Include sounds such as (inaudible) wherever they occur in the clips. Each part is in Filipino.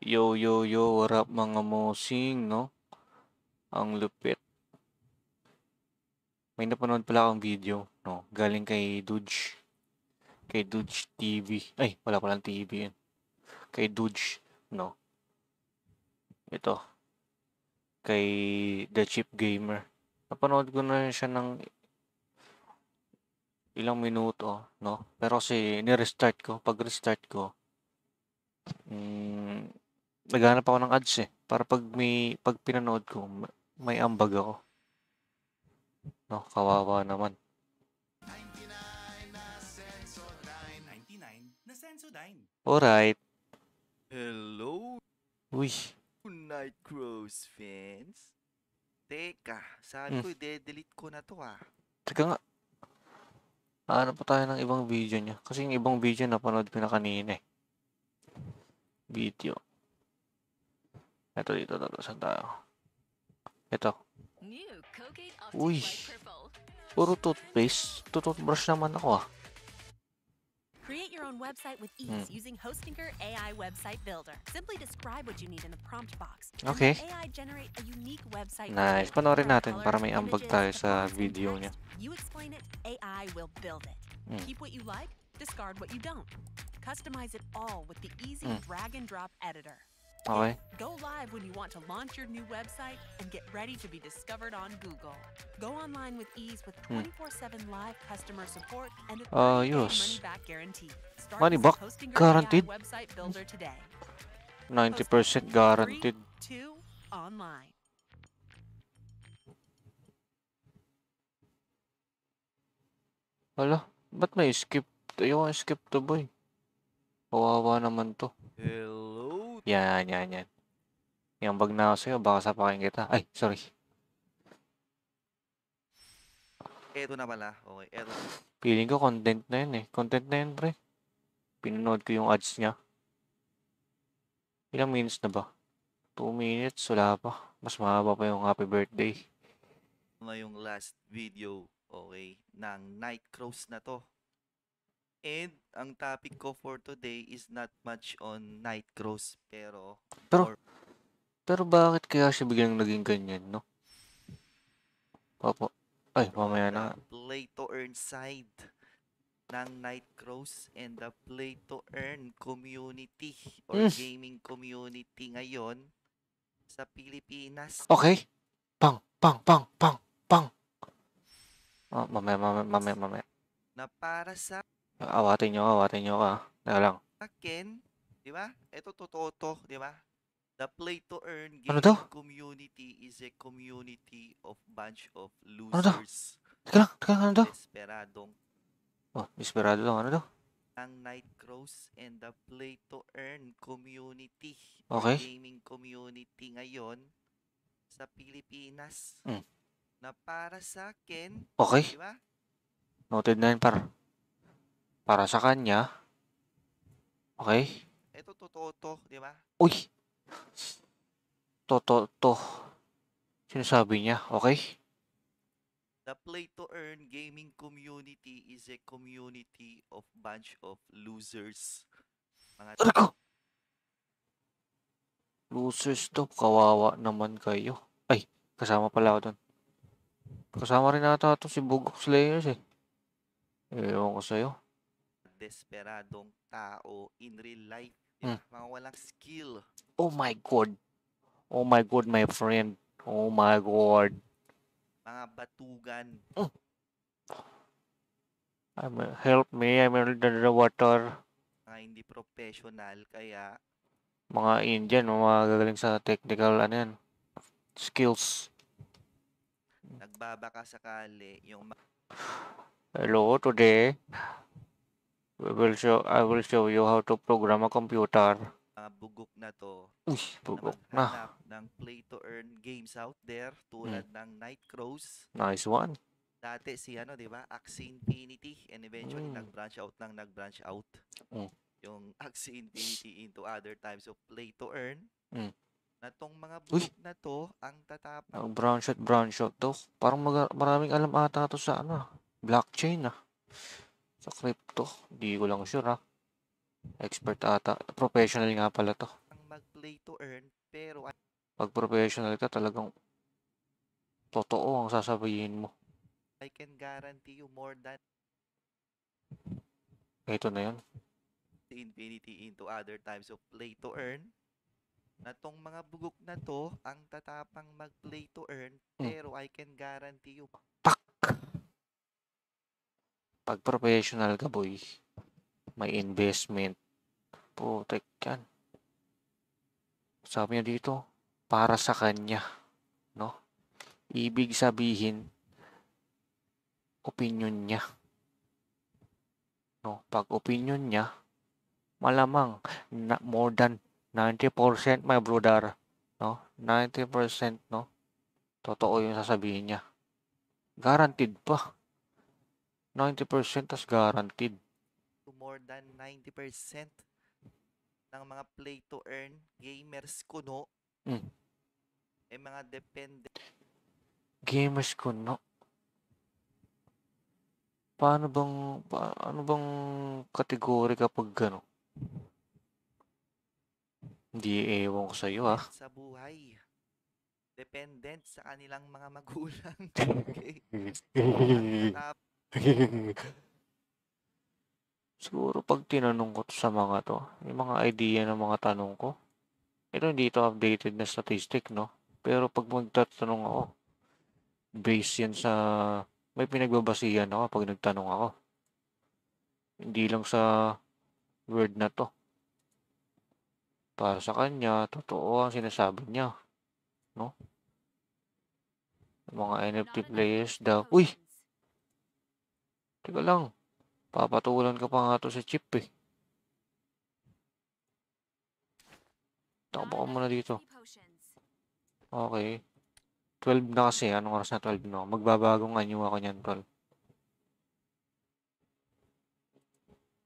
Yo, yo, yo, what up mga mosing, no? Ang lupit. May napanood pala akong video, no? Galing kay Dudge. Kay Dudge TV. Ay, wala palang TV yun. Kay Dudge, no? Ito. Kay The Chip Gamer. Napanood ko na siya ng ilang minuto, no? Pero kasi ni-restart ko. Pag restart ko, mm, naghahanap ako ng ads eh. Para pag may, pag pinanood ko, may ambag ako. No, kawawa naman. 99 na Sensodyne. 99 na Sensodyne. Alright. Hello, Uy. Good Night Crows fans. Teka, saan hmm. ko i-delete ko na to ah. Teka nga. Ano pa tayo ng ibang video niya? Kasi yung ibang video napanood ko na kanina eh. Video. Ito dito, dito. Saan tayo? Ito. Uy! Puro toothpaste. Toothbrush naman ako ah. Create your own website with ease using Hostinger AI Website Builder. Simply describe what you need in the prompt box. Okay. AI generate a unique website. Nice. Panoorin natin para may ambag tayo sa video niya. You explain it, AI will build it. Hmm. Keep what you like, discard what you don't. Customize it all with the easy drag and drop editor. Go live when you want to launch your new website and get ready to be discovered on Google. Go online with ease with 24/7 hmm. live customer support and a uh, yes. money back guarantee. Start money back guaranteed. Website builder today. 90% guaranteed. Three, two, online. Hala, ba't may skip? to skip to boy. Kawawa naman to. Hello. Yan, yan, yan. Yung bag na ako sa'yo, baka sapakin kita. Ay, sorry. Eto na pala. Okay, eto. Feeling ko content na yun eh. Content na yun, pre. Pinanood ko yung ads niya. Ilang minutes na ba? 2 minutes? Wala pa. Mas mahaba pa yung happy birthday. Na yung last video, okay, ng Night Crows na to. And ang topic ko for today is not much on night crows pero pero or... pero bakit kaya siya biglang naging ganyan, no? Papa, ay, mamaya na. Play to earn side ng Night Crows and the Play to Earn community or mm. gaming community ngayon sa Pilipinas. Okay. Pang, pang, pang, pang, pang. Oh, mamaya, mamaya, mamaya, mamaya. Na para sa Awatin nyo ako, awatin nyo ako. Ah. Teka lang. Akin, di ba? Ito totoo to, di ba? The play to earn gaming Ano to? community is a community of bunch of ano losers. Teka lang, teka lang, ano to? Desperadong Oh, desperado lang, ano to? ang Night Crows and the play to earn community. Okay. Gaming community ngayon sa Pilipinas. Mm. Na para sa akin, Okay, di ba? noted na yun, par. Para sa kanya. Okay? Ito, totoo to, di ba? Uy! Totoo to. Sinasabi niya, okay? The play to earn gaming community is a community of bunch of losers. Mga Arko! Ano losers to, kawawa naman kayo. Ay, kasama pala ako doon. Kasama rin nata itong si Bugok Slayers eh. Ewan ko sa'yo desperadong tao in real life. Mm. Mga walang skill. Oh my God. Oh my God, my friend. Oh my God. Mga batugan. Mm. I'm, help me, I'm under the water. Mga hindi professional, kaya... Mga Indian, mga gagaling sa technical, ano yan, skills. Nagbabaka sakali yung... Hello, today We will show, I will show you how to program a computer. Uh, bugok na to. Uy, bugok na. ng play to earn games out there tulad hmm. ng Night Crows. Nice one. Dati si ano, 'di ba? Axie Infinity and eventually hmm. nag-branch out nang nag-branch out. Hmm. Yung (laughs) Axie Infinity into other types of play to earn. Hmm. Na tong mga bugok Uy. na to ang tatapang. Ang branch out, branch out to. Parang mag- maraming alam ata to sa ano, blockchain ah. Sa crypto, hindi ko lang sure ha. Expert ata. Professional nga pala to. Ang mag-play to earn, pero... Pag professional ka, talagang totoo ang sasabihin mo. I can guarantee you more than... Ito na yun. The infinity into other types of play to earn. Na tong mga bugok na to, ang tatapang mag-play to earn, hmm. pero I can guarantee you... Pag professional ka boy, may investment. Putek yan. Sabi niya dito, para sa kanya. No? Ibig sabihin, opinion niya. No? Pag opinion niya, malamang na, more than 90% my brother. No? 90% no? Totoo yung sasabihin niya. Guaranteed pa. 90% as guaranteed. To more than 90% ng mga play to earn gamers kuno mm. ay eh, mga dependent gamers kuno paano bang paano bang kategory kapag gano hindi ewan ko sa iyo ah sa buhay dependent sa kanilang mga magulang (laughs) okay (laughs) (laughs) Siguro 'pag tinanong ko sa mga 'to, yung mga idea ng mga tanong ko, ito hindi ito updated na statistic 'no, pero 'pag magtatanong ako, base yan sa may pinagbabasehan ako 'pag nagtanong ako. Hindi lang sa word na 'to. Para sa kanya, totoo ang sinasabi niya, 'no? Mga NFT players daw uy! Teka lang. Papatulan ka pa nga to sa chip eh. Takbo ka muna dito. Okay. 12 na kasi. Anong oras na 12 na? Magbabagong anyo ako niyan, tol.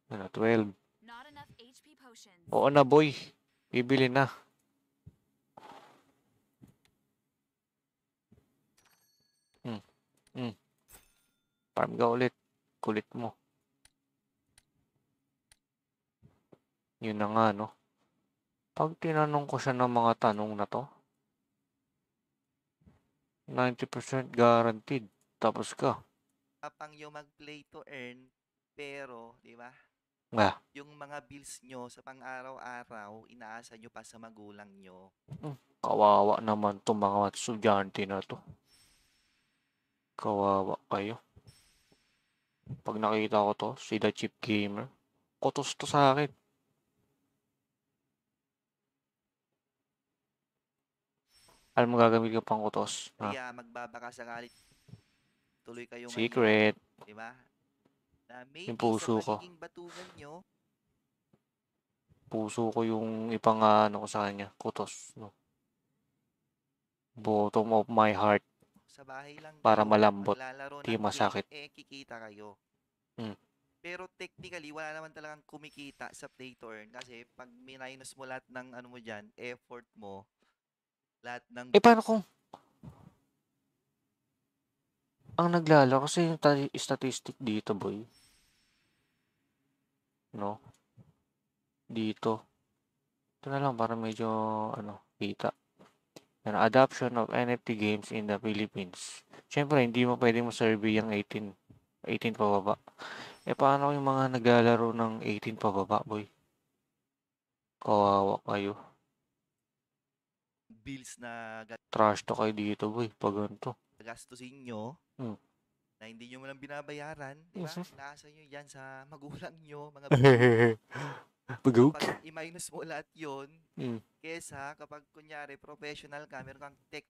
Ano, 12. Oo na, boy. Bibili na. Hmm. Hmm. Farm ka ulit. Kulit mo. Yun na nga, no? Pag tinanong ko siya ng mga tanong na to, 90% guaranteed. Tapos ka. Kapang yung mag-play to earn, pero, di ba? Ah. Yung mga bills nyo sa pang-araw-araw, inaasa nyo pa sa magulang nyo. Hmm. Kawawa naman to mga estudyante na to. Kawawa kayo. Pag nakita ko to, si The Chip Gamer, kutos to sa akin. Alam mo gagamit ko pang kotos. Ah. Kaya magbabaka sa galit. Tuloy kayo Secret. Ngayon, di ba? Na may yung puso ko. Batugan nyo, puso ko yung ipang ano ko sa kanya, kutos, no. Bottom of my heart. Sa bahay lang Para malambot, maglalaro di masakit. eh, kikita kayo. Mm. Pero technically, wala naman talagang kumikita sa play to Kasi pag minus mo lahat ng ano mo diyan effort mo, lahat ng... Eh, paano kung ang naglalaro kasi yung ta- statistic dito, boy. No? Dito. Ito na lang para medyo ano, kita. Yan, adoption of NFT games in the Philippines. Siyempre, hindi mo pwede mo survey ang 18, 18 pababa. Eh, paano yung mga naglalaro ng 18 pababa, boy? Kawawa kayo. Bills na trash to kayo dito, boy. Pag ganito. Gastusin inyo. Hmm na hindi nyo mo lang binabayaran, di ba? Nasa (laughs) nyo yan sa magulang nyo, mga (laughs) (laughs) Bagok. i-minus mo lahat yun, mm. kesa kapag kunyari professional ka, meron kang tech.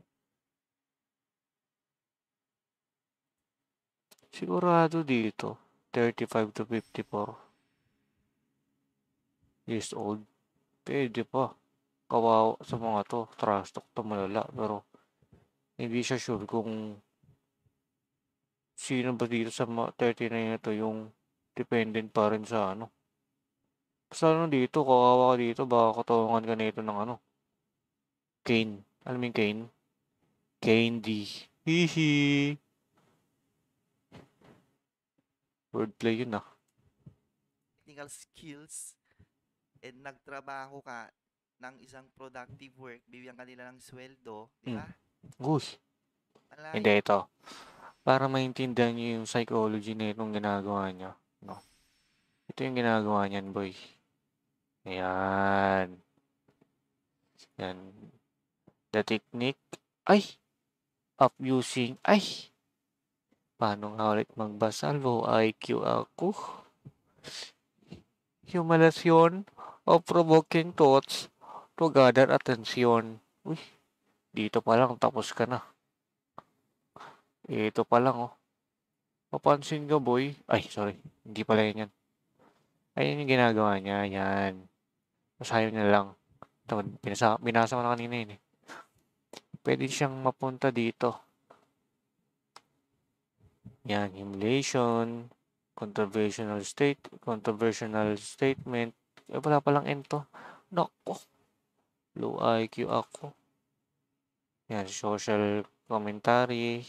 Sigurado dito, 35 to 54 years old. Pwede pa. Kawawa sa mga to, trash to malala. Pero, hindi siya sure kung sino ba dito sa 39 na to yung dependent pa rin sa ano Basta ano dito, kawawa ka dito, baka katawan ka nito ng ano. Kane. Alam mo yung Kane? Kane D. Hihi. Wordplay yun ah. Technical skills and nagtrabaho ka ng isang productive work, bibigyan ka nila ng sweldo, di hmm. ba? Mm. Goose. Malayo. Hindi ito. Para maintindihan niyo yung psychology na itong ginagawa niya. No? Ito yung ginagawa niyan, boy. Ayan. Ayan. The technique. Ay! Of using. Ay! Paano nga ulit magbasa? Low IQ ako. Humiliation of provoking thoughts to gather attention. Uy, dito pa lang tapos ka na. Ito pa lang oh. Papansin ka boy. Ay, sorry. Hindi pala yan yan. Ayan yung ginagawa niya. Ayan. Masayang na lang. Ito, binasa, binasa mo na kanina yun eh. Pwede siyang mapunta dito. Yan, humiliation, controversial state, controversial statement. Eh, wala palang end to. Nako. Low IQ ako. Yan, social commentary.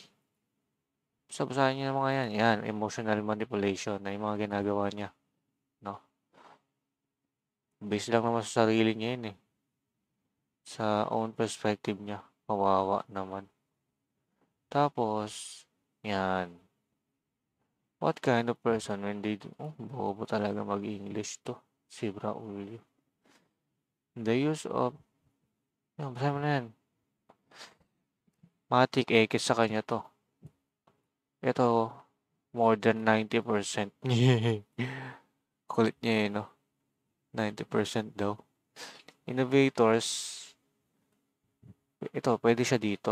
Sabasahin niyo na mga yan. Yan, emotional manipulation na yung mga ginagawa niya. Base lang naman sa sarili niya yun eh. Sa own perspective niya. Kawawa naman. Tapos, yan. What kind of person when they do? Oh, bobo talaga mag-English to. Si Braulio. The use of... Yan, basa mo na yan. Matik ekis sa kanya to. Ito, more than 90%. (laughs) Kulit niya eh, no? 90% daw. Innovators, ito, pwede siya dito.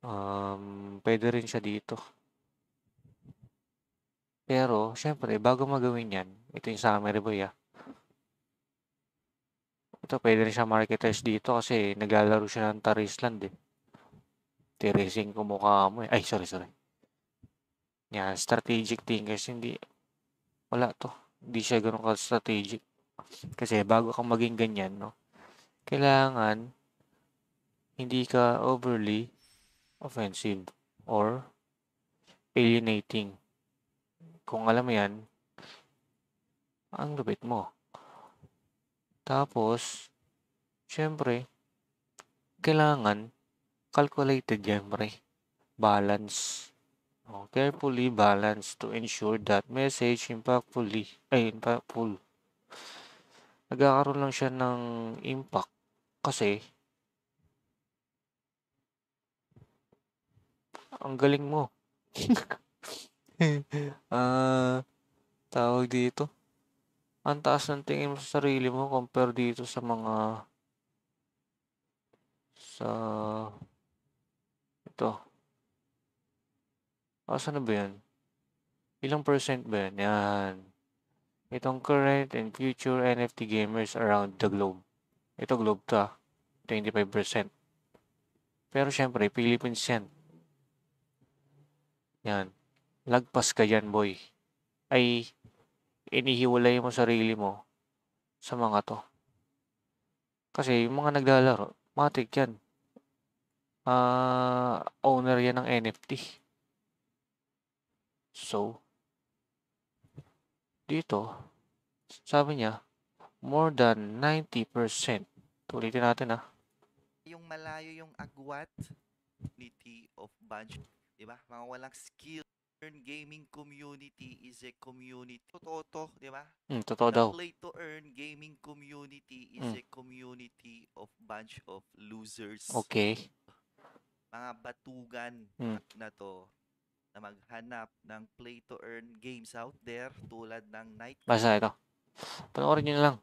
Um, pwede rin siya dito. Pero, syempre, bago magawin yan, ito yung summary boy ah. Ito, pwede rin siya marketers dito kasi naglalaro siya ng Tarisland eh. ko mukha mo eh. Ay, sorry, sorry. Yan, strategic thinkers, hindi. Wala to hindi siya ganun ka-strategic. Kasi bago kang maging ganyan, no? Kailangan hindi ka overly offensive or alienating. Kung alam mo yan, ang lupit mo. Tapos, syempre, kailangan calculated yan, pre. Balance. Oh, carefully balanced to ensure that message impactfully, ay impactful. Nagkakaroon lang siya ng impact kasi ang galing mo. (laughs) Ah, uh, tawag dito. Ang taas ng tingin mo sa sarili mo compare dito sa mga sa ito Asan na ba yan? Ilang percent ba yan? Yan. Itong current and future NFT gamers around the globe. Ito globe to 25%. Ah. Pero syempre, Philippines yan. Yan. Lagpas ka yan, boy. Ay, inihiwalay mo sarili mo sa mga to. Kasi yung mga naglalaro, matik yan. Uh, owner yan ng NFT. So, dito, sabi niya, more than 90%. Tulitin natin ah. Yung malayo yung agwat community of bunch, di ba? Mga walang skill. Earn gaming community is a community. Totoo to, di ba? Mm, totoo daw. play to earn gaming community is mm. a community of bunch of losers. Okay. Mga batugan mm. na to na maghanap ng play to earn games out there tulad ng night Basta ito. Panoorin nyo na lang.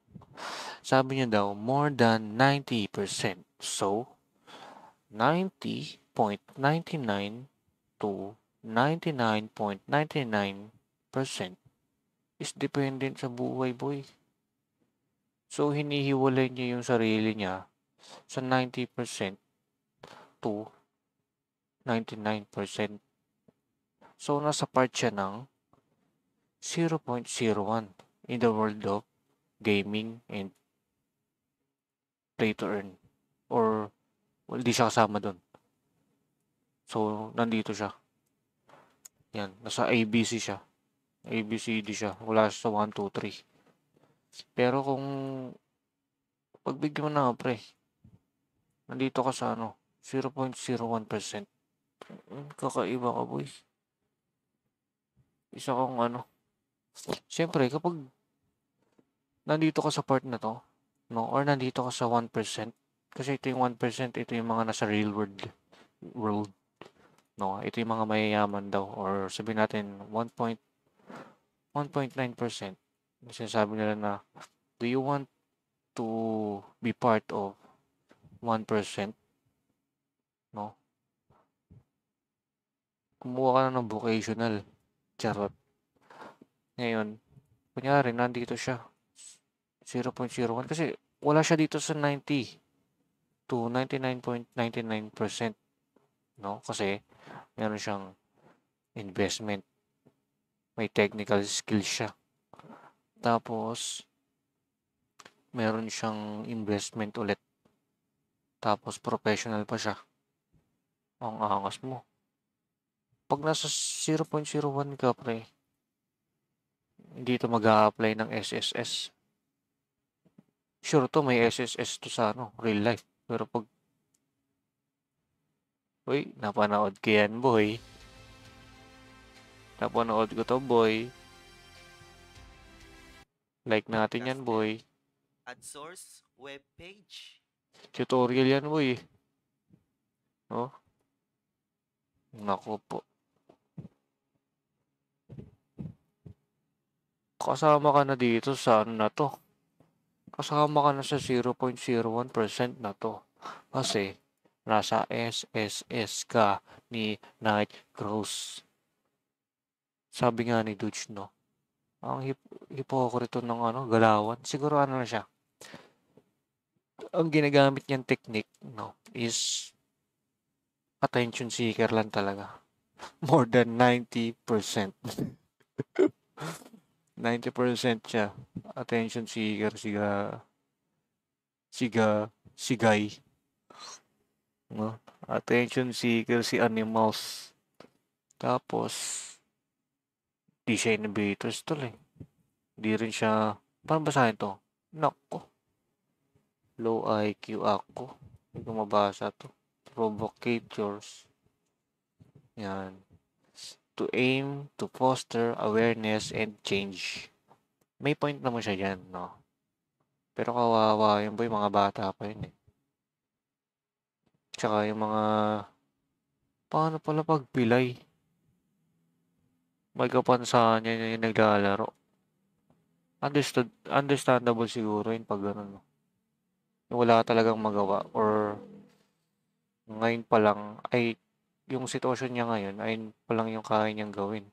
Sabi niya daw, more than 90%. So, 90.99 to 99.99% is dependent sa buhay boy. So, hinihiwalay niya yung sarili niya sa 90% to 99%. So, nasa part siya ng 0.01 in the world of gaming and play to earn. Or, well, di siya kasama doon. So, nandito siya. Yan, nasa ABC siya. ABCD siya. Wala siya sa 1, 2, 3. Pero kung pagbigyan mo na pre, nandito ka sa ano, 0.01%. Mm, kakaiba ka boys isa kong ano, syempre kapag nandito ka sa part na to, no, or nandito ka sa 1%, kasi ito yung 1%, ito yung mga nasa real world, world, no, ito yung mga mayayaman daw, or sabihin natin 1.9%, sinasabi nila na, do you want to be part of 1%, no? Kumuha ka na ng vocational Charot. Ngayon, kunyari, nandito siya. 0.01 kasi wala siya dito sa 90 to 99.99%. No? Kasi meron siyang investment. May technical skill siya. Tapos, meron siyang investment ulit. Tapos, professional pa siya. Ang angas mo pag nasa 0.01 ka, pre, hindi ito mag apply ng SSS. Sure to, may SSS to sa ano, real life. Pero pag... Uy, napanood ko yan, boy. Napanood ko to, boy. Like natin yan, boy. ad source, web page. Tutorial yan, boy. Oh. Nako po. kasama ka na dito sa ano na to. Kasama ka na sa 0.01% na to. Kasi nasa SSS ka ni Night Cross. Sabi nga ni Dutch no. Ang hip hipokrito ng ano, galawan. Siguro ano na siya. Ang ginagamit niyang technique no is attention seeker lang talaga. (laughs) More than 90%. (laughs) 90% siya. Attention seeker, siga, siga, sigay. No? Attention seeker, si animals. Tapos, di siya innovators tol eh. Di rin siya, paano basahin to? Nako. Low IQ ako. Hindi ko mabasa to. Provocators. Yan to aim to foster awareness and change. May point naman siya dyan, no? Pero kawawa yun po yung mga bata pa yun eh. Tsaka yung mga... Paano pala pagpilay? May kapansahan niya yung naglalaro. Understood, understandable siguro yun pag ganun. No? Yung wala talagang magawa or ngayon pa lang ay yung sitwasyon niya ngayon, ayun pa lang yung kaya niyang gawin.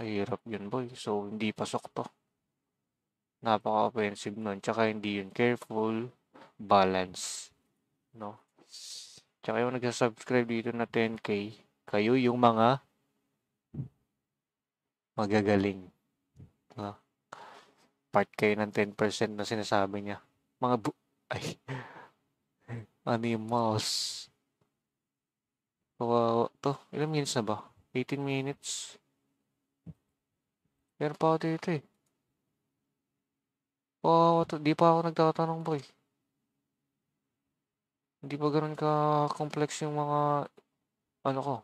Ay, hirap yun boy. So, hindi pasok to. Napaka-offensive nun. Tsaka hindi yun careful, balance. No? Tsaka yung nagsasubscribe dito na 10k, kayo yung mga magagaling. No? Part kayo ng 10% na sinasabi niya. Mga bu- (laughs) Ay. ano yung mouse? Kawawa to. Ilang minutes na ba? 18 minutes. Meron pa ako dito eh. Kawawa to. Di pa ako nagtatanong boy. Hindi pa ganun ka-complex yung mga ano ko.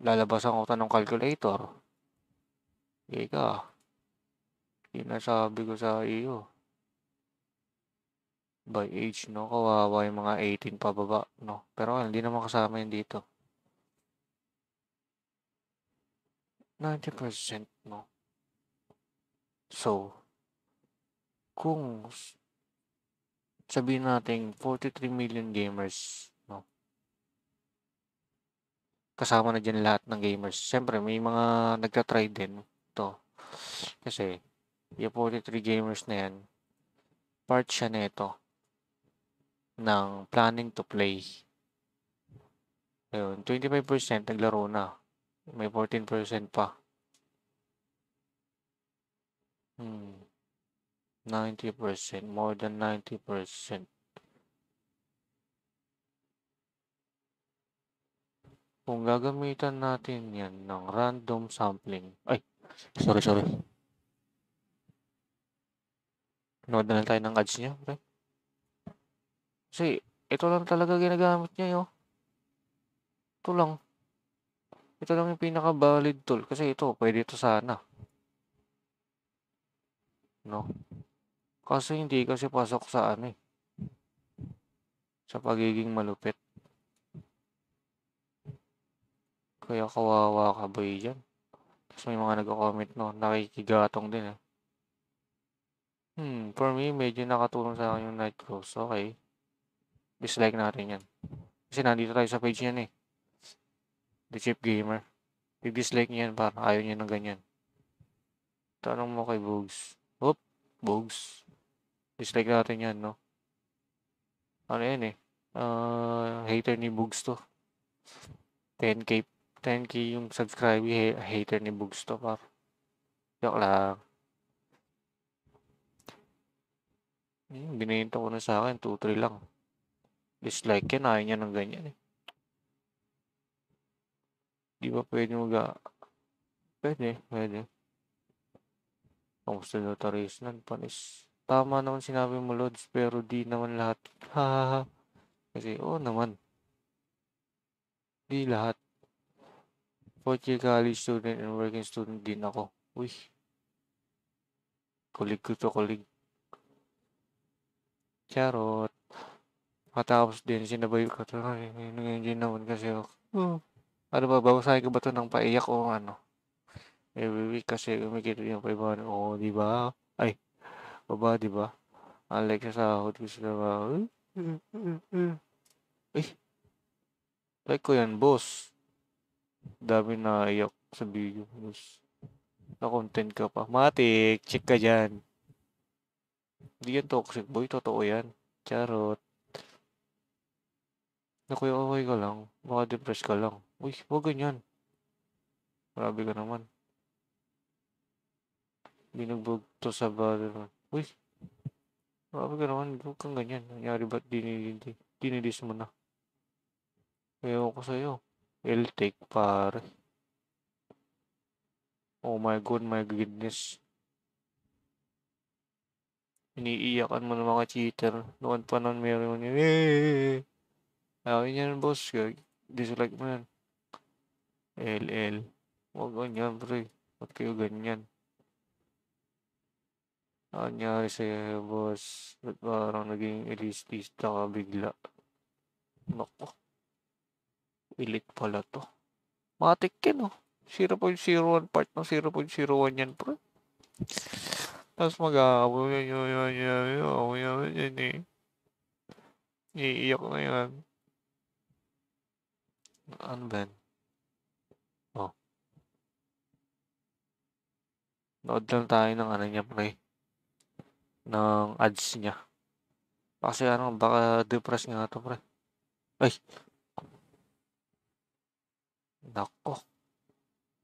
Lalabasan ko tanong calculator. Ika. Yun na sabi ko sa iyo. By age 'no, kawawa yung mga 18 pababa 'no, pero hindi naman kasama yun dito. 90% 'no. So, kung sabihin nating 43 million gamers 'no. Kasama na diyan lahat ng gamers, syempre may mga nagta-try din 'to, kasi yung 43 gamers na yan, part siya nito ng planning to play. Ayun, 25% naglaro na. May 14% pa. Hmm. 90%, more than 90%. Kung gagamitan natin yan ng random sampling. Ay, sorry, sorry. Nod na lang tayo ng ads niya, pre. Okay? Kasi, ito lang talaga ginagamit niya, yo. Ito lang. Ito lang yung pinaka-valid tool. Kasi ito, pwede ito sana. No? Kasi hindi kasi pasok sa ano eh. Sa pagiging malupit. Kaya kawawa ka boy dyan. Tapos may mga nag-comment no, nakikigatong din eh. Hmm, for me, medyo nakatulong sa akin yung night close. Okay dislike natin yan. Kasi nandito tayo sa page niyan eh. The Chip Gamer. I-dislike niyan yan para ayaw niya ng ganyan. Tanong mo kay Bugs. Oop, Bugs. Dislike natin yan, no? Ano yan eh? Uh, hater ni Bugs to. 10k 10k yung subscribe hater ni Bugs to par. Yok lang. Yung ko na sa akin, 2-3 lang. Dislike yan, ayaw niya ng ganyan eh. Di ba pwede mag- Pwede, pwede. Kamusta daw taris ng panis? Tama naman sinabi mo, Lods, pero di naman lahat. (laughs) Ha Kasi, oo oh, naman. Di lahat. Fourth college student and working student din ako. Uy. Kulig ko to, kulig. Charot. Matapos din, sinabay ko to. Ay, hindi naman kasi ako. Oh, ano ba, babasahin ko ba to ng paiyak o ano? Every week kasi kumikita yung paiba. Oo, oh, di ba? Ay, baba, di ba? Unlike sa sahod ko sila ba? Eh, like ko yan, boss. Dami na iyak sa video. Boss. Na-content ka pa. Matik, check ka dyan. Hindi yan toxic boy, totoo yan. Charot na kuya okay ka lang, baka depressed ka lang. Uy, huwag ganyan. Grabe ka naman. Binugbog to sa bala. Ano. Uy, grabe ka naman, huwag kang ganyan. Nangyari ba't dinilindi? Dinilis mo na. Ewan ko sa'yo. I'll take pare. Oh my god, my goodness. Iniiyakan mo ng mga cheater. Noon pa nun meron yun. Eh! eh, eh, eh. Oh, yun yan, boss. Dislike mo yan. LL. Huwag ganyan, pre. Ba't kayo ganyan? Nangyari sa'yo, boss. Ba't parang naging elitista ka bigla? Nako. Elite pala to. Matik yan, oh. 0.01 part ng 0.01 yan, pre. Tapos mag-aabaw yan, yun, yun, yun, yun, yun, yun, yun, yun, yun, yun, yun, yun, yun, ano ba yan? Oh. Nood lang tayo ng ano niya, pre. Ng ads niya. Kasi ano, baka depressed nga to, pre. Ay! Nako.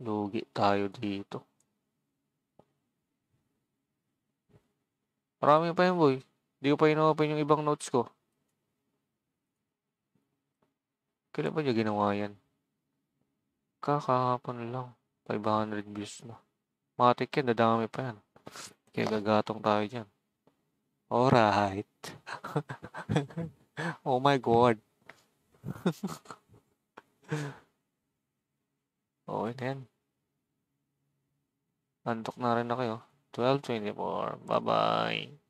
Lugi tayo dito. Marami pa yun, boy. Hindi ko pa inopen yung ibang notes ko. Kailan ba niya ginawa yan? Kakahapon lang. 500 views na. Matik yan, Nadami pa yan. Kaya gagatong tayo dyan. Alright. (laughs) oh my god. Oo, (laughs) oh, yan. Antok na rin na kayo. 12.24. Bye-bye.